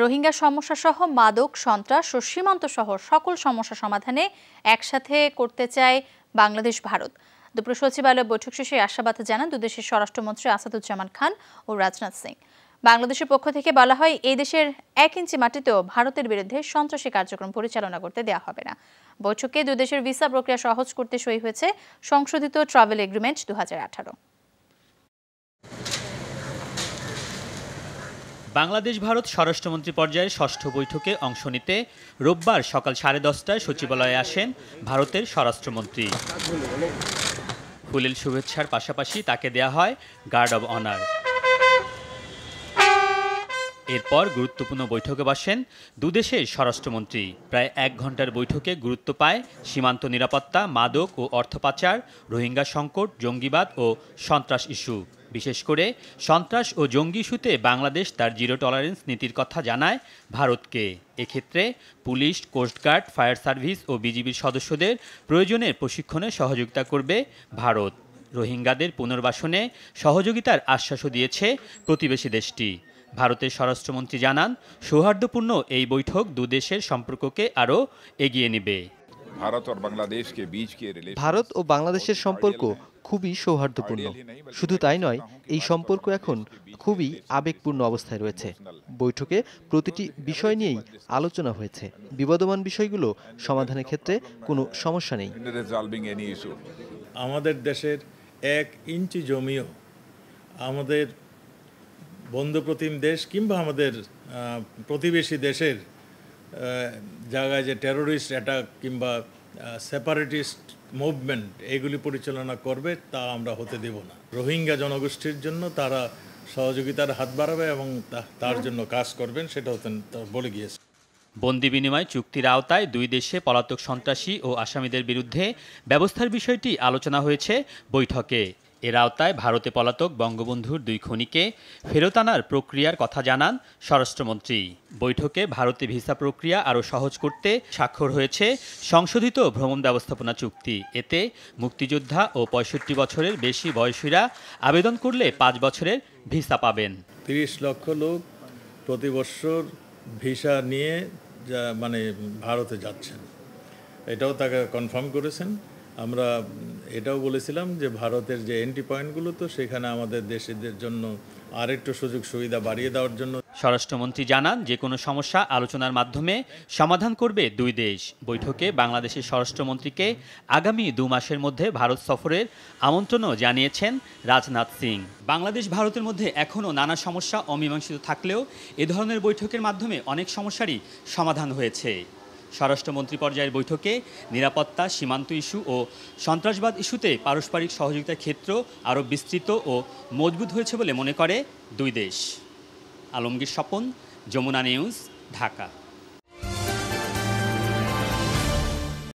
রোহিঙ্গা সমস্যা সহ মাদক সন্ত্রাস ও সীমান্ত সহ সকল সমস্যা সমাধানে একসাথে করতে চায় বাংলাদেশ ভারত দুপুর সচিবালয় বৈঠক শেষে আশাবাদ জানান দুদেশের স্বরাষ্ট্রমন্ত্রী আসাদুজ্জামান খান ও রাজনাথ সিং বাংলাদেশের পক্ষ থেকে বলা হয় এই দেশের এক ইঞ্চি মাটিতেও ভারতের বিরুদ্ধে সন্ত্রাসী কার্যক্রম পরিচালনা করতে দেওয়া হবে না বৈঠকে দুদেশের ভিসা প্রক্রিয়া সহজ করতে সই হয়েছে সংশোধিত ট্রাভেল এগ্রিমেন্ট দু বাংলাদেশ ভারত স্বরাষ্ট্রমন্ত্রী পর্যায়ে ষষ্ঠ বৈঠকে অংশ নিতে রোববার সকাল সাড়ে দশটায় সচিবালয়ে আসেন ভারতের স্বরাষ্ট্রমন্ত্রী ফুলিল শুভেচ্ছার পাশাপাশি তাকে দেয়া হয় গার্ড অব অনার এরপর গুরুত্বপূর্ণ বৈঠকে বসেন দুদেশের স্বরাষ্ট্রমন্ত্রী প্রায় এক ঘন্টার বৈঠকে গুরুত্ব পায় সীমান্ত নিরাপত্তা মাদক ও অর্থ পাচার রোহিঙ্গা সংকট জঙ্গিবাদ ও সন্ত্রাস ইস্যু বিশেষ করে সন্ত্রাস ও জঙ্গি ইস্যুতে বাংলাদেশ তার জিরো টলারেন্স নীতির কথা জানায় ভারতকে এক্ষেত্রে পুলিশ কোস্টগার্ড ফায়ার সার্ভিস ও বিজিবির সদস্যদের প্রয়োজনের প্রশিক্ষণে সহযোগিতা করবে ভারত রোহিঙ্গাদের পুনর্বাসনে সহযোগিতার আশ্বাসও দিয়েছে প্রতিবেশী দেশটি ভারতের স্বরাষ্ট্রমন্ত্রী জানান সৌহার্দ্যপূর্ণ এই বৈঠক দুদেশের সম্পর্ককে আরও এগিয়ে নেবে ভারত ও বাংলাদেশের সম্পর্ক খুবই সৌহার্দ্যপূর্ণ শুধু তাই নয় এই সম্পর্ক এখন খুবই আবেগপূর্ণ অবস্থায় রয়েছে বৈঠকে প্রতিটি বিষয় নিয়েই আলোচনা হয়েছে বিবদমান বিষয়গুলো সমাধানের ক্ষেত্রে কোনো সমস্যা নেই আমাদের দেশের এক ইঞ্চি জমিও আমাদের বন্ধুপ্রতিম দেশ কিংবা আমাদের প্রতিবেশী দেশের জায়গায় যে টেরোরিস্ট অ্যাটাক কিংবা সেপারেটিস্ট মুভমেন্ট এগুলি পরিচালনা করবে তা আমরা হতে দেব না রোহিঙ্গা জনগোষ্ঠীর জন্য তারা সহযোগিতার হাত বাড়াবে এবং তার জন্য কাজ করবেন সেটা বলে গিয়েছে বন্দি বিনিময় চুক্তির আওতায় দুই দেশে পলাতক সন্ত্রাসী ও আসামিদের বিরুদ্ধে ব্যবস্থার বিষয়টি আলোচনা হয়েছে বৈঠকে এর আওতায় ভারতে পলাতক বঙ্গবন্ধুর দুই খনিকে ফেরত আনার প্রক্রিয়ার কথা জানান স্বরাষ্ট্রমন্ত্রী বৈঠকে ভারতে ভিসা প্রক্রিয়া আরও সহজ করতে স্বাক্ষর হয়েছে সংশোধিত ভ্রমণ ব্যবস্থাপনা চুক্তি এতে মুক্তিযোদ্ধা ও পঁয়ষট্টি বছরের বেশি বয়সীরা আবেদন করলে পাঁচ বছরের ভিসা পাবেন তিরিশ লক্ষ লোক প্রতি বছর ভিসা নিয়ে মানে ভারতে যাচ্ছেন এটাও তাকে কনফার্ম করেছেন আমরা এটাও বলেছিলাম যে ভারতের যে এন্ট্রি পয়েন্টগুলো তো সেখানে আমাদের দেশের জন্য আরেকটু সুযোগ সুবিধা বাড়িয়ে দেওয়ার জন্য স্বরাষ্ট্রমন্ত্রী জানান যে কোনো সমস্যা আলোচনার মাধ্যমে সমাধান করবে দুই দেশ বৈঠকে বাংলাদেশের স্বরাষ্ট্রমন্ত্রীকে আগামী দু মাসের মধ্যে ভারত সফরের আমন্ত্রণও জানিয়েছেন রাজনাথ সিং বাংলাদেশ ভারতের মধ্যে এখনও নানা সমস্যা অমীমাংসিত থাকলেও এ ধরনের বৈঠকের মাধ্যমে অনেক সমস্যারই সমাধান হয়েছে স্বরাষ্ট্রমন্ত্রী পর্যায়ের বৈঠকে নিরাপত্তা সীমান্ত ইস্যু ও সন্ত্রাসবাদ ইস্যুতে পারস্পরিক সহযোগিতার ক্ষেত্র আরও বিস্তৃত ও মজবুত হয়েছে বলে মনে করে দুই দেশ আলমগীর স্বপন যমুনা নিউজ ঢাকা